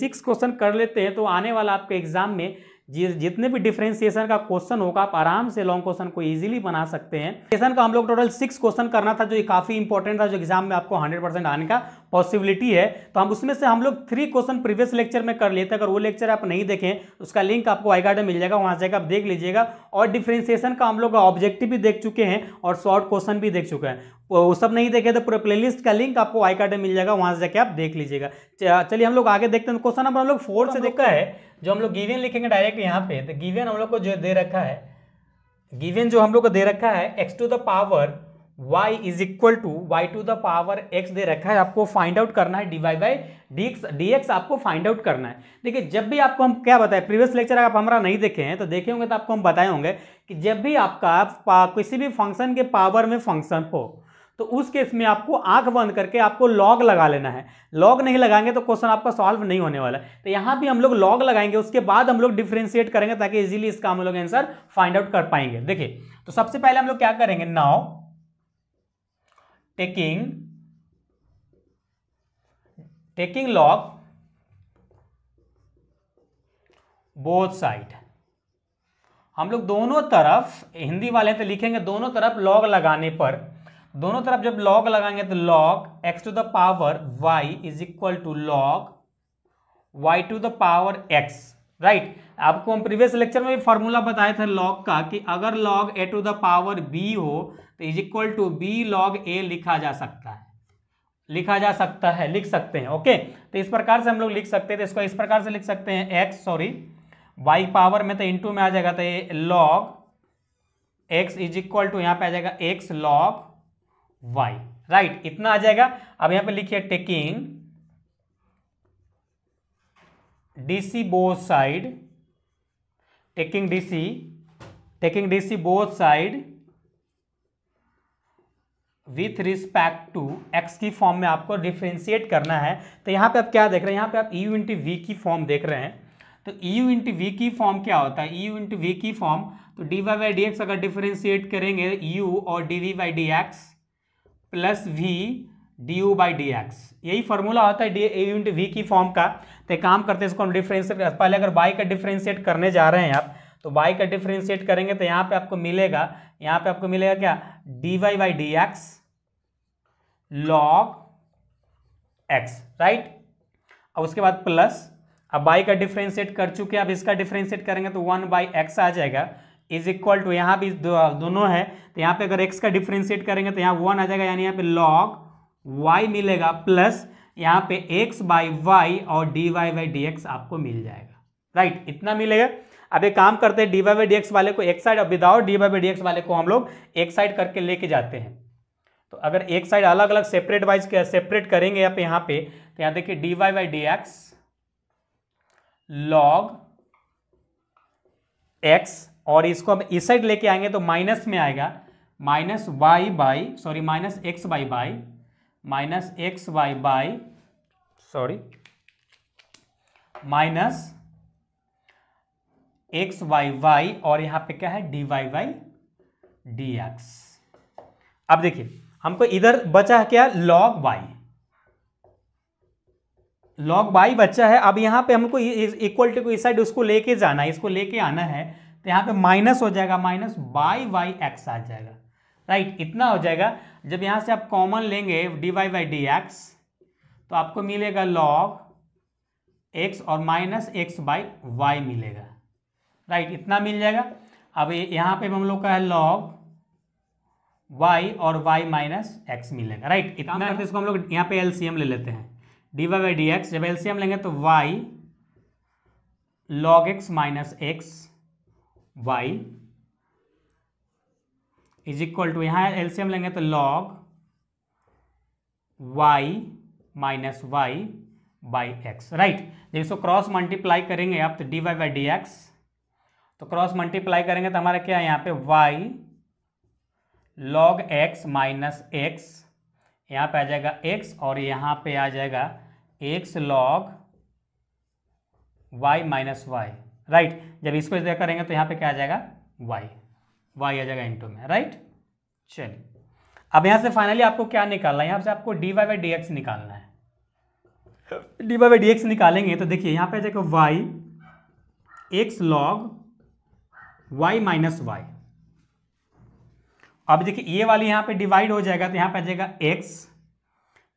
Six question कर लेते हैं तो आने वाला आपके एग्जाम में जितने भी डिफ्रेंसिएशन का क्वेश्चन होगा आप आराम से लॉन्ग क्वेश्चन को इजीली बना सकते हैं सेशन का हम लोग टोटल सिक्स क्वेश्चन करना था जो काफी इंपॉर्टेंट था जो एग्जाम में आपको हंड्रेड परसेंट आने का पॉसिबिलिटी है तो हम उसमें से हम लोग थ्री क्वेश्चन प्रीवियस लेक्चर में कर लेते हैं अगर वो लेक्चर आप नहीं देखें उसका लिंक आपको आई गार्ड में मिल जाएगा वहाँ जाकर आप देख लीजिएगा और डिफ्रेंसिएशन का हम लोग ऑब्जेक्टिव भी देख चुके हैं और शॉर्ट क्वेश्चन भी देख चुके हैं वो सब नहीं देखे तो पूरे प्लेलिस्ट का लिंक आपको आई कार्ड में मिल जाएगा वहाँ से जाके आप देख लीजिएगा चलिए हम लोग आगे देखते हैं क्वेश्चन नंबर हम लोग फोर से तो देखा है जो हम लोग गिवेन लिखेंगे डायरेक्ट यहाँ पे तो गिवेन हम लोग को जो दे रखा है गिवेन जो हम लोग को दे रखा है x to the power y is equal to y to the power x दे रखा है आपको फाइंड आउट करना है डीवाई बाई डी डीएक्स आपको फाइंड आउट करना है देखिए जब भी आपको हम क्या बताए प्रीवियस लेक्चर अगर आप हमारा नहीं देखे हैं तो देखे होंगे तो आपको हम बताए होंगे कि जब भी आपका किसी भी फंक्शन के पावर में फंक्शन हो तो उस केस में आपको आंख बंद करके आपको लॉग लगा लेना है लॉग नहीं लगाएंगे तो क्वेश्चन आपका सॉल्व नहीं होने वाला है तो यहाँ भी हम लोग लॉग लगाएंगे उसके बाद हम लोग डिफ्रेंशिएट करेंगे ताकि इजीली इसका हम लोग आंसर फाइंड आउट कर पाएंगे देखिए तो सबसे पहले हम लोग क्या करेंगे now taking taking log both side हम लोग दोनों तरफ हिंदी वाले तो लिखेंगे दोनों तरफ लॉग लगाने पर दोनों तरफ जब लॉग लगाएंगे तो log x to the power y is equal to log y to the power x right आपको हम प्रीवियस लेक्चर में भी फॉर्मूला बताए थे लॉग का कि अगर log a to the power b हो तो is equal to b log a लिखा जा सकता है लिखा जा सकता है लिख सकते हैं ओके तो इस प्रकार से हम लोग लिख सकते हैं तो इसको इस प्रकार से लिख सकते हैं एक्स सॉरी वाई पावर में तो इंटू में आ जाएगा तो ये log x is equal to यहाँ पे आ जाएगा एक्स लॉग वाई राइट इतना आ जाएगा अब यहाँ पे लिखिए taking DC both side taking DC taking DC both side with respect to x की फॉर्म में आपको डिफ्रेंशिएट करना है तो यहाँ पे आप क्या देख रहे हैं यहाँ पे आप ई यू इंटी वी की फॉर्म देख रहे हैं तो ई यू इंटी वी की फॉर्म क्या होता है ई यू इंटी वी की फॉर्म तो d Y by D x अगर डिफ्रेंशिएट करेंगे यू e और d v y d x plus v d u by D x यही फॉर्मूला होता है d a u into v की form का तो काम करते हैं इसको हम डिफ्रेंशिएट पहले अगर बाई का डिफ्रेंशिएट करने जा रहे हैं आप तो बाई का डिफ्रेंशिएट करेंगे तो यहाँ पे आपको मिलेगा यहाँ पे आपको मिलेगा क्या d Y by D x log x right अब उसके बाद प्लस अब बाई का डिफ्रेंशिएट कर चुके हैं अब इसका डिफ्रेंशिएट करेंगे तो वन बाई एक्स आ जाएगा इज इक्वल टू यहाँ भी दो, दोनों है तो यहाँ पे अगर एक्स का डिफ्रेंशिएट करेंगे तो यहाँ वन आ जाएगा यानी यहाँ पे लॉग वाई मिलेगा प्लस यहाँ पे एक्स बाई वाई और D Y by D x आपको मिल जाएगा राइट right, इतना मिलेगा अब एक काम करते हैं D Y by D x वाले को एक साइड और without d Y by d वाले को हम लोग एक साइड करके लेके जाते हैं तो अगर एक साइड अलग अलग सेपरेट वाइज सेपरेट करेंगे आप यहाँ पे तो यहाँ देखिए d Y by D x log x और इसको अब इस साइड लेके आएंगे तो माइनस में आएगा minus y by sorry minus x by by minus x y by sorry minus x y y और यहां पे क्या है D y y d x अब देखिए हमको इधर बचा है क्या लॉग वाई लॉग वाई बचा है अब यहां पे हमको इक्वलिटी को इस साइड उसको लेके जाना है इसको लेके आना है तो यहां पे माइनस हो जाएगा माइनस वाई वाई एक्स आ जाएगा राइट इतना हो जाएगा जब यहां से आप कॉमन लेंगे d y y d x तो आपको मिलेगा लॉग एक्स और माइनस एक्स बाई वाई मिलेगा राइट इतना मिल जाएगा अब यहाँ पे हम लोग का है लॉग वाई और वाई माइनस एक्स मिलेगा राइट इतना करते इसको हम लोग यहाँ पे एलसीएम ले लेते हैं D Y by D x जब एलसीएम लेंगे तो y log x minus x y is equal to यहाँ एलसीएम लेंगे तो log y minus y by x right जब इसको क्रॉस मल्टीप्लाई करेंगे आप तो d Y by D x तो क्रॉस मल्टीप्लाई करेंगे तो हमारा क्या है यहाँ पे y log x minus x यहाँ पे आ जाएगा एक्स और यहाँ पे आ जाएगा x log y minus y right जब इसको इधर करेंगे तो यहाँ पे क्या आ जाएगा वाई वाई आ जाएगा इंटू में राइट चलिए अब यहाँ से फाइनली आपको क्या निकालना है यहाँ से आपको d Y by D x निकालना है D Y by D x निकालेंगे तो देखिए यहाँ पे आ जाएगा y x log y minus y अब देखिए ये वाली यहां पे डिवाइड हो जाएगा तो यहां पर आ जाएगा एक्स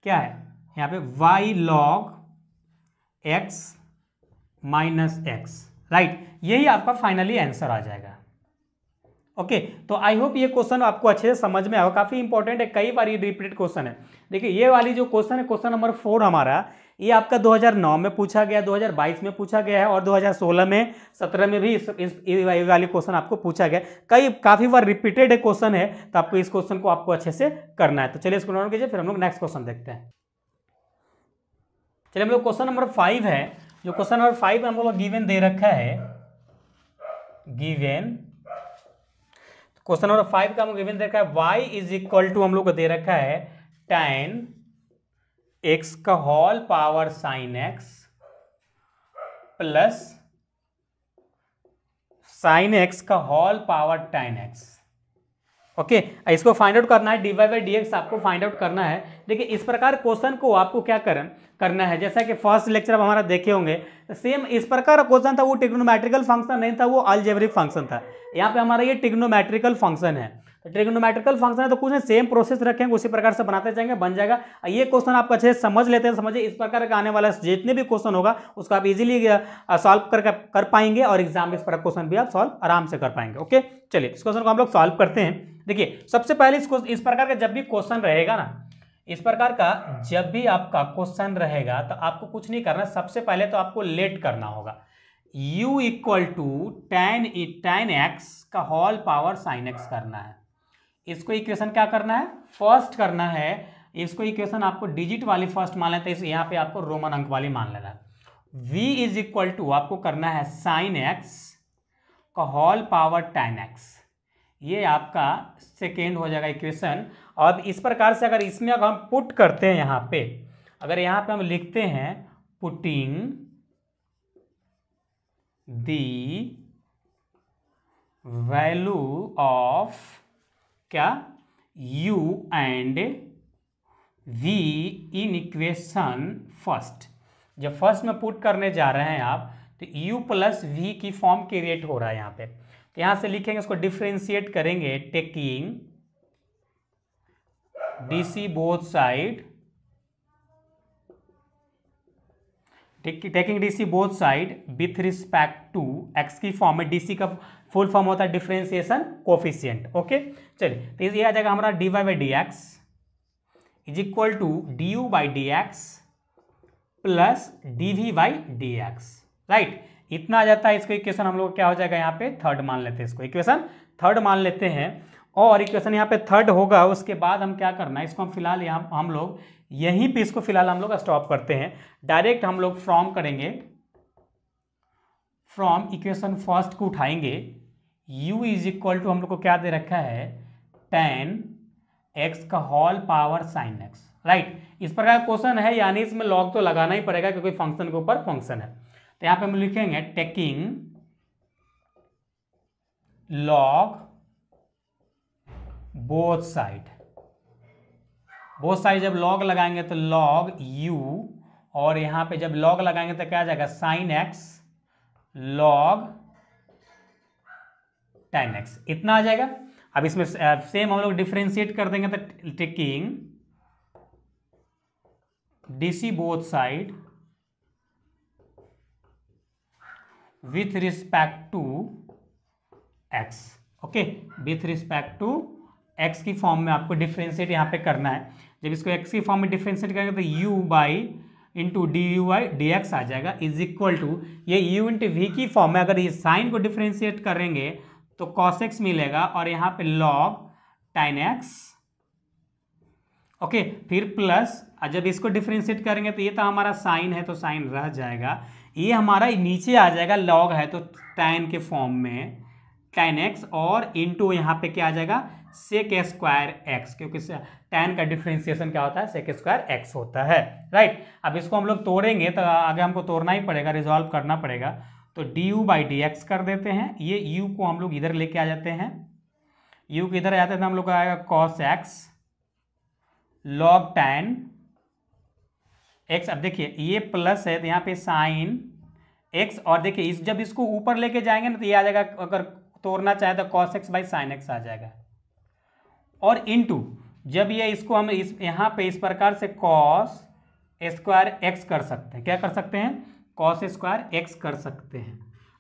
क्या है यहां पे y log x minus x right यही आपका फाइनली आंसर आ जाएगा ओके okay, तो आई होप ये क्वेश्चन आपको अच्छे से समझ में आया काफ़ी इंपॉर्टेंट है कई बार ये रिपीटेड क्वेश्चन है देखिए ये वाली जो क्वेश्चन है क्वेश्चन नंबर फोर हमारा ये आपका 2009 में पूछा गया 2022 में पूछा गया है और 2016 में 17 में भी इस, ये वाली क्वेश्चन आपको पूछा गया कई काफ़ी बार रिपीटेड क्वेश्चन है तो आपको इस क्वेश्चन को आपको अच्छे से करना है तो चलिए इसको नोट कीजिए फिर हम लोग नेक्स्ट क्वेश्चन देखते हैं चलिए हम लोग क्वेश्चन नंबर फाइव है जो क्वेश्चन नंबर फाइव हम लोग गिवेन दे रखा है गिवेन क्वेश्चन नंबर फाइव का हम गिवेन दे रखा है वाई इज इक्वल टू हम लोग को दे रखा है टेन एक्स का whole power sine x plus sine x का whole power tan x okay इसको फाइंड आउट करना है D Y by D x आपको फाइंड आउट करना है देखिए इस प्रकार क्वेश्चन को आपको क्या करन, करना है जैसा कि फर्स्ट लेक्चर आप हमारा देखे होंगे सेम इस प्रकार क्वेश्चन था वो टिग्नोमेट्रिकल फंक्शन नहीं था वो अलजेवरिक फंक्शन था यहाँ पे हमारा ये टिग्नोमेट्रिकल फंक्शन है तो ट्रिग्नोमेट्रिकल फंक्शन है तो कुछ सेम प्रोसेस रखेंगे उसी प्रकार से बनाते जाएंगे बन जाएगा ये क्वेश्चन आप अच्छे से समझ लेते हैं समझिए इस प्रकार का आने वाला जितने भी क्वेश्चन होगा उसको आप इजीली सॉल्व कर कर पाएंगे और एग्जाम इस प्रकार क्वेश्चन भी आप सॉल्व आराम से कर पाएंगे ओके चलिए इस क्वेश्चन को हम लोग सॉल्व करते हैं देखिए सबसे पहले इस इस प्रकार का जब भी क्वेश्चन रहेगा ना इस प्रकार का हाँ। जब भी आपका क्वेश्चन रहेगा तो आपको कुछ नहीं करना सबसे पहले तो आपको लेट करना होगा u equal to tan tan x का होल पावर साइन एक्स करना है इसको इक्वेशन क्या करना है फर्स्ट करना है इसको इक्वेशन आपको डिजिट वाली फर्स्ट मान लेते हैं यहाँ पे आपको रोमन अंक वाली मान लेना है v इज इक्वल टू आपको करना है साइन x का होल पावर टेन एक्स ये आपका सेकेंड हो जाएगा इक्वेशन अब इस प्रकार से अगर इसमें अगर हम पुट करते हैं यहाँ पे अगर यहाँ पे हम लिखते हैं पुटिंग दी वैल्यू ऑफ क्या u and v in equation first जब फर्स्ट में पुट करने जा रहे हैं आप तो u प्लस वी की फॉर्म क्रिएट हो रहा है यहाँ पे तो यहाँ से लिखेंगे उसको डिफ्रेंशिएट करेंगे taking D C both side taking DC both side with respect to x की फॉर्म में डीसी का फुल फॉर्म होता है डिफ्रेंसिएशन कोफिशियंट ओके चलिए तो ये आ जाएगा हमारा d Y by D x is equal to d u by D x plus d v by D x right इतना आ जाता है इसको इक्वेशन हम लोग क्या हो जाएगा यहाँ पे थर्ड मान लेते हैं इसको इक्वेशन थर्ड मान लेते हैं और इक्वेशन यहाँ पे थर्ड होगा उसके बाद हम क्या करना है इसको हम फिलहाल यहाँ हम लोग यहीं पे इसको फिलहाल हम लोग स्टॉप करते हैं डायरेक्ट हम लोग फ्रॉम करेंगे फ्रॉम इक्वेशन फर्स्ट को उठाएंगे u इज इक्वल टू हम लोग को क्या दे रखा है टेन एक्स का whole power sine x right इस प्रकार क्वेश्चन है यानी इसमें लॉग तो लगाना ही पड़ेगा क्योंकि फंक्शन के ऊपर फंक्शन है तो यहाँ पे हम लिखेंगे taking log both side both side जब लॉग लगाएंगे तो लॉग यू और यहां पे जब लॉग लगाएंगे तो क्या आ जाएगा sine x log tan x इतना आ जाएगा अब इसमें सेम हम लोग डिफ्रेंशिएट कर देंगे तो taking DC both side with respect to x okay with respect to x की फॉर्म में आपको डिफ्रेंशिएट यहाँ पे करना है जब इसको एक्स की फॉर्म में डिफ्रेंशिएट करेंगे तो u by into d u I d x आ जाएगा इज इक्वल टू ये यू इंटू वी की फॉर्म में अगर ये साइन को डिफ्रेंशिएट करेंगे तो कॉस एक्स मिलेगा और यहाँ पे लॉग टाइन एक्स ओके फिर प्लस जब इसको डिफ्रेंशिएट करेंगे तो ये तो हमारा साइन है तो साइन रह जाएगा ये हमारा नीचे आ जाएगा लॉग है तो टैन के फॉर्म में टैन एक्स और इंटू यहाँ पे क्या आ जाएगा सेक स्क्वायर एक्स क्योंकि टेन का डिफ्रेंसिएशन क्या होता है सेक स्क्वायर एक्स होता है राइट अब इसको हम लोग तोड़ेंगे तो आगे हमको तोड़ना ही पड़ेगा रिजॉल्व करना पड़ेगा तो d u by D x कर देते हैं ये यू को हम लोग इधर लेके आ जाते हैं यू के इधर आ जाते हैं तो हम लोग का आएगा cos x log tan x अब देखिए ये प्लस है तो यहाँ पे साइन एक्स और देखिए इस जब इसको ऊपर लेके जाएंगे ना तो ये आ जाएगा अगर तोड़ना चाहे तो cos x by sine x आ जाएगा और इनटू जब ये इसको हम इस यहाँ पे इस प्रकार से कॉस स्क्वायर एक्स कर सकते हैं क्या कर सकते हैं कॉस स्क्वायर एक्स कर सकते हैं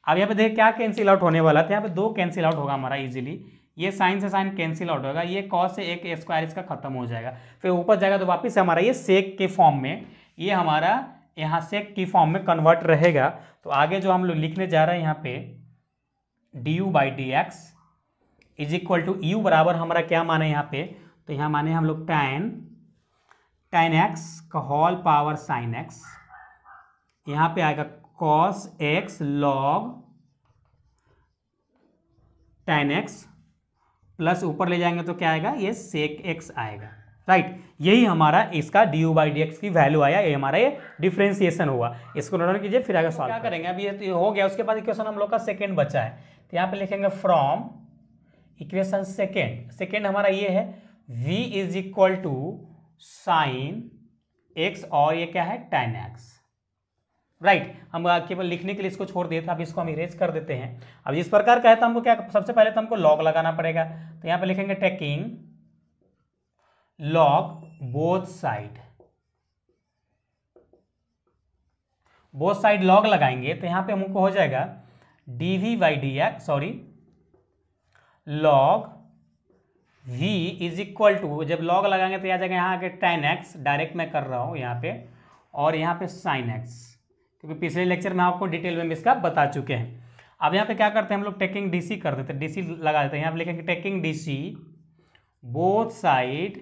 अब यहाँ पे देखिए क्या कैंसिल आउट होने वाला था यहाँ पे दो कैंसिल आउट होगा हमारा इजीली ये साइन से साइन कैंसिल आउट होगा ये कॉस से एक स्क्वायर इसका खत्म हो जाएगा फिर ऊपर जाएगा तो वापस हमारा ये सेक के फॉर्म में ये हमारा यहाँ सेक की फॉर्म में कन्वर्ट रहेगा तो आगे जो हम लोग लिखने जा रहे हैं यहाँ पे d u by D x is equal to u बराबर हमारा क्या माने यहाँ पे तो यहाँ माने हम लोग टेन टेन एक्स का होल पावर साइन एक्स यहाँ पे आएगा cos x log tan x plus ऊपर ले जाएंगे तो क्या आएगा ये सेक एक्स आएगा राइट यही हमारा इसका d u by D x की वैल्यू आया ये हमारा ये डिफ्रेंसिएशन हुआ इसको नोट कीजिए फिर आगे सॉल्व क्या करेंगे अभी ये तो हो गया उसके बाद क्वेश्चन हम लोग का सेकेंड बचा है तो यहाँ पे लिखेंगे फ्रॉम इक्वेशन सेकेंड सेकेंड हमारा ये है v is equal to sine x और ये क्या है टेन एक्स राइट हम केवल लिखने के लिए इसको छोड़ दिए अब इसको हम इरेज कर देते हैं अब इस प्रकार का है तो हमको क्या सबसे पहले तो हमको लॉग लगाना पड़ेगा तो यहां पे लिखेंगे taking log both side both side log लगाएंगे तो यहां पे हमको हो जाएगा d v by D x sorry log v is equal to जब लॉग लगाएंगे तो आ जाएगा यहाँ आगे टेन एक्स डायरेक्ट मैं कर रहा हूँ यहाँ पे और यहाँ पे साइन एक्स क्योंकि पिछले लेक्चर में आपको डिटेल में इसका बता चुके हैं अब यहाँ पे क्या करते हैं हम लोग टेकिंग डीसी कर देते हैं डीसी लगा देते हैं यहाँ पे लिखेंगे taking DC both side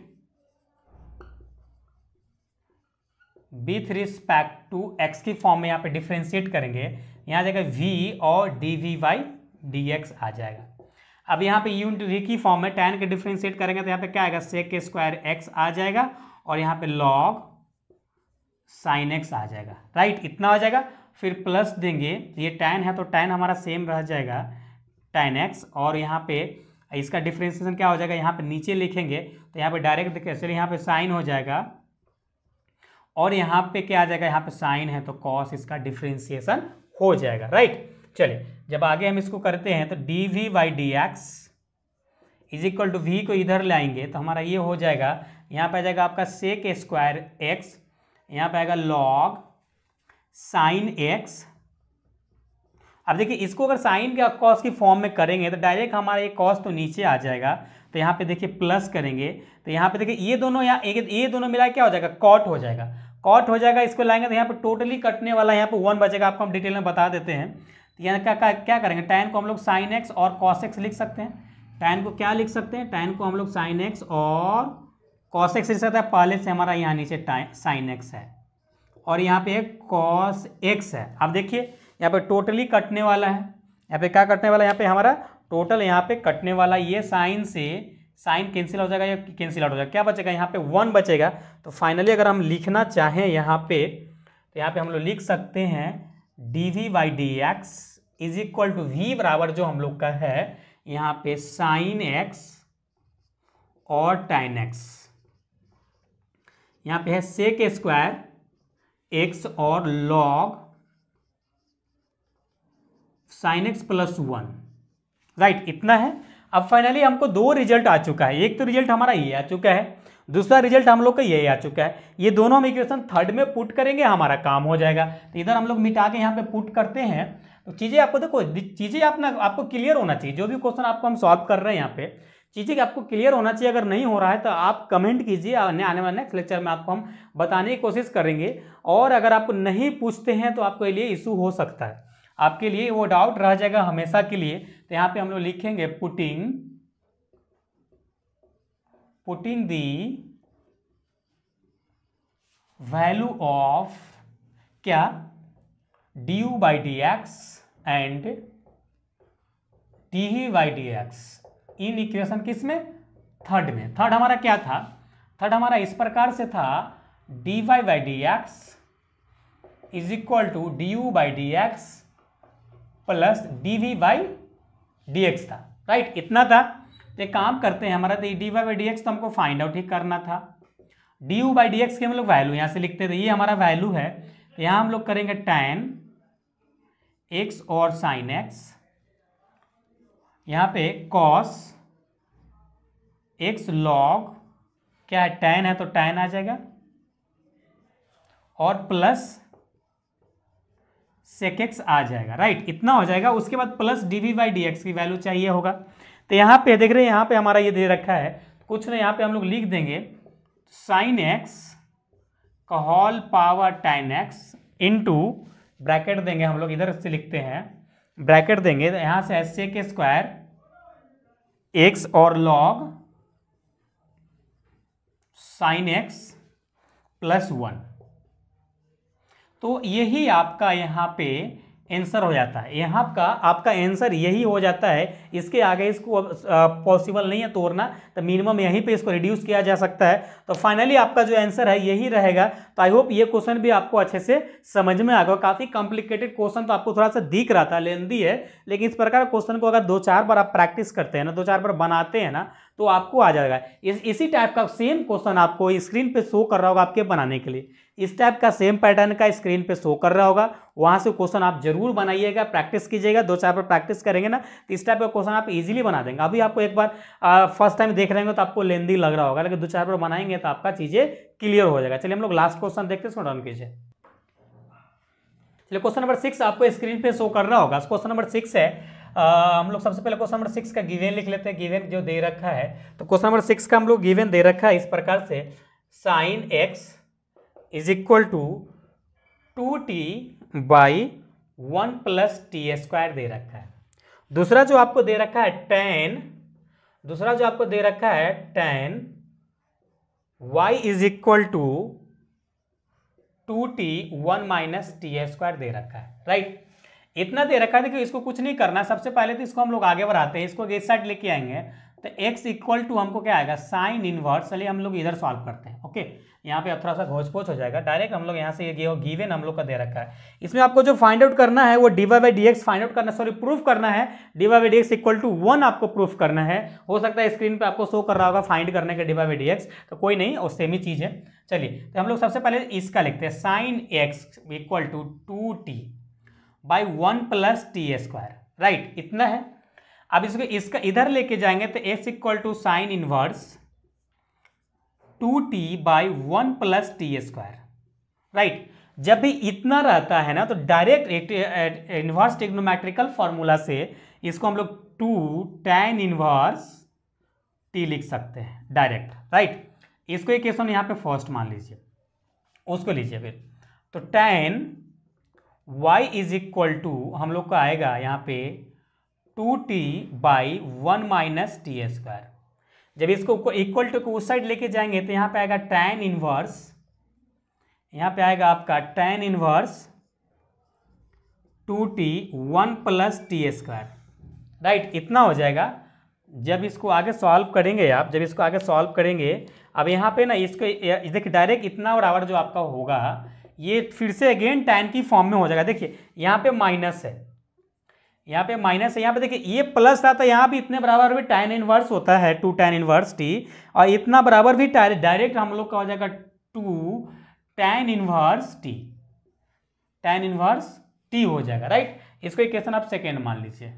with respect to x की फॉर्म में यहाँ पे डिफ्रेंशिएट करेंगे यहाँ जाएगा v और d v y d x आ जाएगा अब यहाँ पे यू इंटू वी की फॉर्म में टेन के डिफ्रेंशिएट करेंगे तो यहाँ पे क्या आएगा सेक के स्क्वायर एक्स आ जाएगा और यहाँ पे लॉग साइन एक्स आ जाएगा राइट इतना आ जाएगा फिर प्लस देंगे ये टेन है तो टेन हमारा सेम रह जाएगा टेन एक्स और यहाँ पे इसका डिफ्रेंशिएशन क्या हो जाएगा यहाँ पे नीचे लिखेंगे तो यहाँ पे डायरेक्ट देखें चलिए यहाँ पे साइन हो जाएगा और यहाँ पे क्या आ जाएगा यहाँ पे साइन है तो कॉस इसका डिफ्रेंशिएशन हो जाएगा राइट चलिए जब आगे हम इसको करते हैं तो d v by D x is equal to v को इधर लाएंगे तो हमारा ये हो जाएगा यहाँ पे आ जाएगा आपका सेक स्क्वायर एक्स यहाँ पे आएगा लॉग साइन एक्स अब देखिए इसको अगर साइन के कॉस की फॉर्म में करेंगे तो डायरेक्ट हमारा ये कॉस तो नीचे आ जाएगा तो यहाँ पे देखिए प्लस करेंगे तो यहाँ पे देखिए ये दोनों यहाँ ये दोनों मिला क्या हो जाएगा कॉट हो जाएगा कॉट हो जाएगा इसको लाएंगे तो यहाँ पे टोटली कटने वाला यहाँ पे वन बचेगा आपको हम डिटेल में बता देते हैं तो यहाँ क्या क्या करेंगे टैन को हम लोग साइन एक्स और कॉस एक्स लिख सकते हैं टैन को क्या लिख सकते हैं टैन को हम लोग साइन एक्स और कॉस एक्स लिख सकते हैं पहले से हमारा यहाँ नीचे साइन एक्स है और यहाँ पे कॉस एक्स है आप देखिए यहाँ पे टोटली कटने वाला है यहाँ पे क्या कटने वाला है यहाँ पे हमारा टोटल यहाँ पे कटने वाला ये साइन से साइन कैंसिल हो जाएगा या कैंसिल आउट हो जाएगा क्या बचेगा यहाँ पे वन बचेगा तो फाइनली अगर हम लिखना चाहें यहाँ पे तो यहाँ पे हम लोग लिख सकते हैं d v by D x is equal to v बराबर जो हम लोग का है यहाँ पे साइन एक्स और टाइन एक्स यहाँ पे है सेक स्क्वायर एक्स और log sine x plus one right इतना है अब फाइनली हमको दो रिजल्ट आ चुका है एक तो रिजल्ट हमारा ये आ चुका है दूसरा रिजल्ट हम लोग का यही आ चुका है ये दोनों हम इक्वेशन थर्ड में पुट करेंगे हमारा काम हो जाएगा तो इधर हम लोग मिटा के यहाँ पे पुट करते हैं तो चीज़ें आपको देखो चीज़ें आप ना आपको क्लियर होना चाहिए जो भी क्वेश्चन आपको हम सॉल्व कर रहे हैं यहाँ पे चीज़ें आपको क्लियर होना चाहिए अगर नहीं हो रहा है तो आप कमेंट कीजिए आने वाले नेक्स्ट लेक्चर में आपको हम बताने की कोशिश करेंगे और अगर आप नहीं पूछते हैं तो आपके लिए इशू हो सकता है आपके लिए वो डाउट रह जाएगा हमेशा के लिए तो यहाँ पे हम लोग लिखेंगे putting putting the value of क्या du by dx and du by dx in equation किस में थर्ड में थर्ड हमारा क्या था थर्ड हमारा इस प्रकार से था dy d x is equal to d u by D x plus d v by D x था राइट इतना था तो एक काम करते हैं हमारा तो d Y by D x तो हमको फाइंड आउट ही करना था d u by D x के हम लोग वैल्यू यहाँ से लिखते थे ये हमारा वैल्यू है तो यहाँ हम लोग करेंगे टैन एक्स और साइन एक्स यहाँ पे कॉस एक्स लॉग क्या है टैन है तो टैन आ जाएगा और प्लस सेक एक्स आ जाएगा राइट इतना हो जाएगा उसके बाद plus d v by D x की वैल्यू चाहिए होगा तो यहाँ पे देख रहे हैं यहाँ पे हमारा ये दे रखा है कुछ ना यहाँ पे हम लोग लिख देंगे साइन एक्स का whole power tan x into bracket देंगे हम लोग इधर से लिखते हैं ब्रैकेट देंगे तो यहाँ से s a k square x और log sine x plus one तो यही आपका यहाँ पे आंसर हो जाता है यहाँ का आपका आंसर यही हो जाता है इसके आगे इसको पॉसिबल नहीं है तोड़ना तो मिनिमम यहीं पे इसको रिड्यूस किया जा सकता है तो फाइनली आपका जो आंसर है यही रहेगा तो आई होप ये क्वेश्चन भी आपको अच्छे से समझ में आ गया काफ़ी कॉम्प्लिकेटेड क्वेश्चन तो आपको थोड़ा सा दिख रहा था लेंदी है लेकिन इस प्रकार क्वेश्चन को अगर दो चार बार आप प्रैक्टिस करते हैं ना दो चार बार बनाते हैं ना तो आपको आ जाएगा इस इसी टाइप का सेम क्वेश्चन आपको स्क्रीन पर शो कर रहा होगा आपके बनाने के लिए इस टाइप का सेम पैटर्न का स्क्रीन पे शो कर रहा होगा वहाँ से क्वेश्चन आप जरूर बनाइएगा प्रैक्टिस कीजिएगा दो चार बार प्रैक्टिस करेंगे ना तो इस टाइप का क्वेश्चन आप इजीली बना देंगे अभी आपको एक बार फर्स्ट टाइम देख रहे हो तो आपको लेंदी लग रहा होगा लेकिन दो चार बार बनाएंगे तो आपका चीज़ें क्लियर हो जाएगा चलिए हम लोग लास्ट क्वेश्चन देखते हैं इसको रन कीजिए चलिए क्वेश्चन नंबर सिक्स आपको स्क्रीन पे शो कर रहा होगा क्वेश्चन नंबर सिक्स है आ, हम लोग सबसे पहले क्वेश्चन नंबर सिक्स का गिवेन लिख लेते हैं गिवेन जो दे रखा है तो क्वेश्चन नंबर सिक्स का हम लोग गिवेन दे रखा है इस प्रकार से sine x is equal to two t by one plus T square दे रखा है दूसरा जो आपको दे रखा है टेन दूसरा जो आपको दे रखा है tan y is equal to two t one minus t square दे रखा है राइट इतना दे रखा है देखिए इसको कुछ नहीं करना सबसे पहले तो इसको हम लोग आगे बढ़ाते हैं इसको एक साइड लेके आएंगे तो एक्स इक्वल टू हमको क्या आएगा साइन इनवर्स चलिए हम लोग इधर सॉल्व करते हैं ओके यहाँ पे थोड़ा सा घोचपोच हो जाएगा डायरेक्ट हम लोग यहाँ से ये गिवन हम लोग का दे रखा है इसमें आपको जो फाइंड आउट करना है वो d Y by D x find out करना सॉरी प्रूफ करना है D Y by D x equal to one आपको प्रूफ करना है हो सकता है स्क्रीन पर आपको शो कर रहा होगा फाइंड करने का d Y by D x तो कोई नहीं और सेम ही चीज़ है चलिए तो हम लोग सबसे पहले इसका लिखते हैं sine x equal to two t by one plus T square right इतना है अब इसको इसका इधर लेके जाएंगे तो s equal to sine inverse two t by one plus T square right जब भी इतना रहता है ना तो डायरेक्ट इनवर्स टेक्नोमेट्रिकल फॉर्मूला से इसको हम लोग टू टेन इनवर्स टी लिख सकते हैं डायरेक्ट राइट इसको एक क्वेश्चन यहाँ पे फर्स्ट मान लीजिए उसको लीजिए फिर तो tan y is equal to हम लोग का आएगा यहाँ पे two t by one minus t square जब इसको इक्वल टू को उस साइड लेके जाएंगे तो यहाँ पे आएगा टैन इनवर्स यहाँ पे आएगा आपका tan inverse two t one plus T square right इतना हो जाएगा जब इसको आगे सॉल्व करेंगे आप जब इसको आगे सॉल्व करेंगे अब यहाँ पे ना इसको देखिए डायरेक्ट इतना और आवर जो आपका होगा ये फिर से अगेन टैन की फॉर्म में हो जाएगा देखिए यहाँ पे माइनस है यहाँ पे माइनस है यहाँ पे देखिए ये प्लस था तो यहाँ भी इतने बराबर भी टैन इनवर्स होता है टू टैन इनवर्स टी और इतना बराबर भी डायरेक्ट हम लोग का हो जाएगा two tan inverse t tan inverse t हो जाएगा राइट इसको एक क्वेश्चन आप सेकेंड मान लीजिए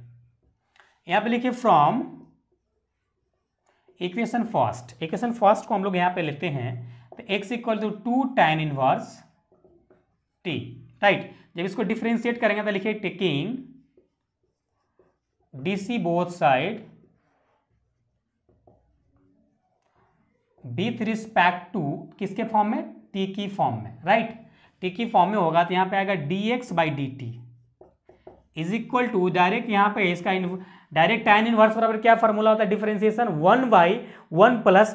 यहाँ पे लिखिए from equation first equation first को हम लोग यहाँ पे लेते हैं तो x equal to two tan inverse t right जब इसको डिफ्रेंशिएट करेंगे तो लिखिए taking DC both side with respect to किसके फॉर्म में t की फॉर्म में राइट right? t की फॉर्म में होगा तो यहां पे आएगा dx x by D t is equal to direct यहां पे इसका डायरेक्ट टाइन इनवर्स बराबर क्या फॉर्मूला होता है differentiation one by one plus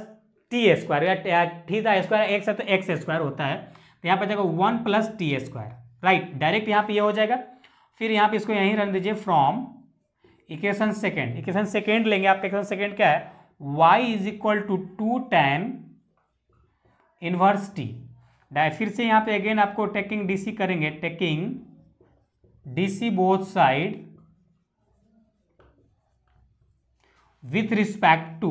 T square या थीटा स्क्वायर एक्स है तो एक्स स्क्वायर होता है तो यहां पर जाएगा one plus T square right direct यहां पे ये यह हो जाएगा फिर यहां पे इसको यहीं रख दीजिए from equation second equation second लेंगे आपका इक्वेशन सेकेंड क्या है y is equal to two time inverse t फिर से यहाँ पे अगेन आपको टेकिंग डीसी करेंगे taking DC both side with respect to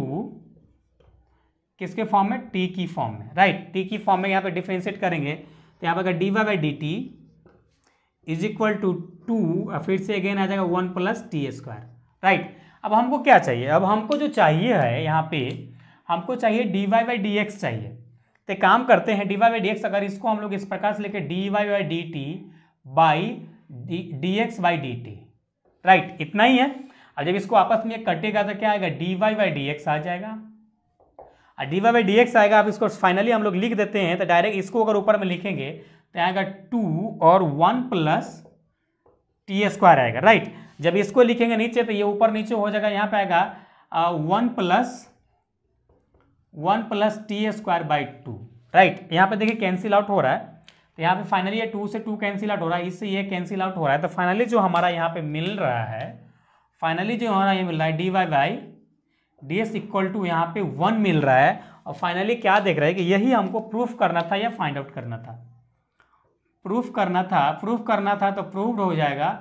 किसके फॉर्म में टी की फॉर्म में राइट टी की फॉर्म में यहाँ पे डिफ्रेंशिएट करेंगे तो यहाँ पर अगर d Y by D t is equal to two फिर से अगेन आ जाएगा one plus T square right अब हमको क्या चाहिए अब हमको जो चाहिए है यहाँ पे हमको चाहिए D Y by D X चाहिए तो काम करते हैं D Y by D x अगर इसको हम लोग इस प्रकार से लेके D Y by D T by D X by D T right इतना ही है और जब इसको आपस में कटेगा तो क्या आएगा D Y by D x आ जाएगा और D Y by D X आएगा अब इसको फाइनली हम लोग लिख देते हैं तो डायरेक्ट इसको अगर ऊपर में लिखेंगे तो आएगा टू और वन प्लस टी स्क्वायर आएगा राइट जब इसको लिखेंगे नीचे तो ये ऊपर नीचे हो जाएगा यहाँ पे आएगा one plus one plus T square by two right यहाँ पे देखिए कैंसिल आउट हो रहा है तो यहाँ पे फाइनली ये टू से टू कैंसिल आउट हो रहा है इससे ये कैंसिल आउट हो रहा है तो फाइनली जो हमारा यहाँ पे मिल रहा है फाइनली जो हमारा ये मिल रहा है D Y by D S equal to यहाँ पे वन मिल रहा है और फाइनली क्या देख रहा है कि यही हमको प्रूफ करना था या फाइंड आउट करना था प्रूफ करना था प्रूफ करना था तो प्रूव्ड हो जाएगा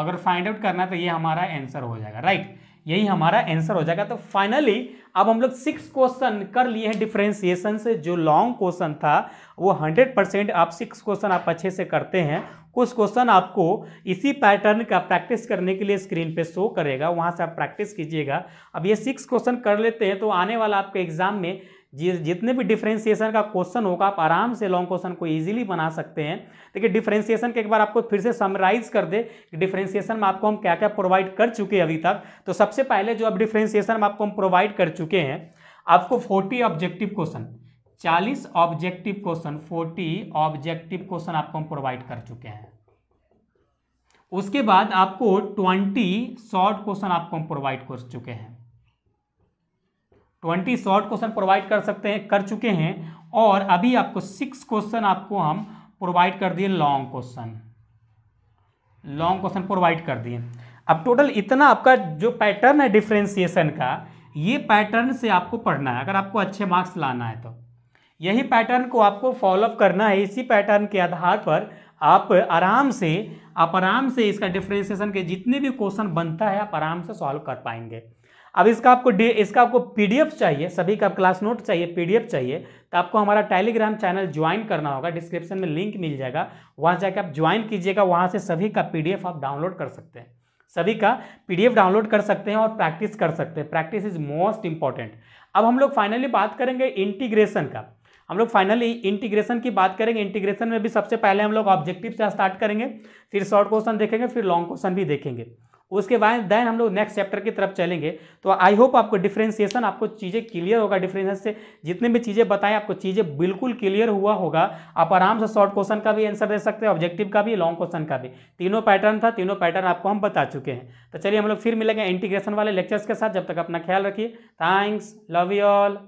अगर फाइंड आउट करना तो ये हमारा आंसर हो जाएगा राइट यही हमारा आंसर हो जाएगा तो फाइनली अब हम लोग सिक्स क्वेश्चन कर लिए हैं डिफ्रेंसिएशन से जो लॉन्ग क्वेश्चन था वो हंड्रेड परसेंट आप सिक्स क्वेश्चन आप अच्छे से करते हैं कुछ क्वेश्चन आपको इसी पैटर्न का प्रैक्टिस करने के लिए स्क्रीन पे शो करेगा वहाँ से आप प्रैक्टिस कीजिएगा अब ये सिक्स क्वेश्चन कर लेते हैं तो आने वाला आपके एग्जाम में जितने भी डिफ्रेंसिएशन का क्वेश्चन होगा आप आराम से लॉन्ग क्वेश्चन को ईजिली बना सकते हैं देखिए डिफ्रेंसिएशन के एक बार आपको फिर से समराइज कर दे कि डिफ्रेंसिएशन में आपको हम क्या क्या प्रोवाइड कर चुके हैं अभी तक तो सबसे पहले जो अब डिफ्रेंसिएशन में आपको हम प्रोवाइड कर चुके हैं आपको फोर्टी ऑब्जेक्टिव क्वेश्चन चालीस objective question forty objective question आपको हम प्रोवाइड कर चुके हैं उसके बाद आपको ट्वेंटी शॉर्ट क्वेश्चन आपको हम प्रोवाइड कर चुके हैं ट्वेंटी शॉर्ट क्वेश्चन प्रोवाइड कर सकते हैं कर चुके हैं और अभी आपको सिक्स क्वेश्चन आपको हम प्रोवाइड कर दिए long question long question provide कर दिए अब टोटल इतना आपका जो पैटर्न है डिफ्रेंसिएशन का ये पैटर्न से आपको पढ़ना है अगर आपको अच्छे मार्क्स लाना है तो यही पैटर्न को आपको फॉलोअप करना है इसी पैटर्न के आधार पर आप आराम से आप आराम से इसका डिफ्रेंसिएशन के जितने भी क्वेश्चन बनता है आप आराम से सॉल्व कर पाएंगे अब इसका आपको इसका आपको पीडीएफ चाहिए सभी का क्लास नोट चाहिए पीडीएफ चाहिए तो आपको हमारा टेलीग्राम चैनल ज्वाइन करना होगा डिस्क्रिप्शन में लिंक मिल जाएगा वहाँ जाके आप ज्वाइन कीजिएगा वहाँ से सभी का पीडीएफ आप डाउनलोड कर सकते हैं सभी का पीडीएफ डाउनलोड कर सकते हैं और प्रैक्टिस कर सकते हैं प्रैक्टिस इज मोस्ट इंपॉर्टेंट अब हम लोग फाइनली बात करेंगे इंटीग्रेशन का हम लोग फाइनली इंटीग्रेशन की बात करेंगे इंटीग्रेशन में भी सबसे पहले हम लोग ऑब्जेक्टिव से स्टार्ट करेंगे फिर शॉर्ट क्वेश्चन देखेंगे फिर लॉन्ग क्वेश्चन भी देखेंगे उसके बाद देन हम लोग नेक्स्ट चैप्टर की तरफ चलेंगे तो आई होप आपको डिफ्रेंसिएशन आपको चीज़ें क्लियर होगा डिफ्रेंस से जितने भी चीज़ें बताएं आपको चीज़ें बिल्कुल क्लियर हुआ होगा आप आराम से शॉर्ट क्वेश्चन का भी आंसर दे सकते हैं ऑब्जेक्टिव का भी लॉन्ग क्वेश्चन का भी तीनों पैटर्न था तीनों पैटर्न आपको हम बता चुके हैं तो चलिए हम लोग फिर मिलेंगे इंटीग्रेशन वाले लेक्चर्स के साथ जब तक अपना ख्याल रखिए थैंक्स लव यू ऑल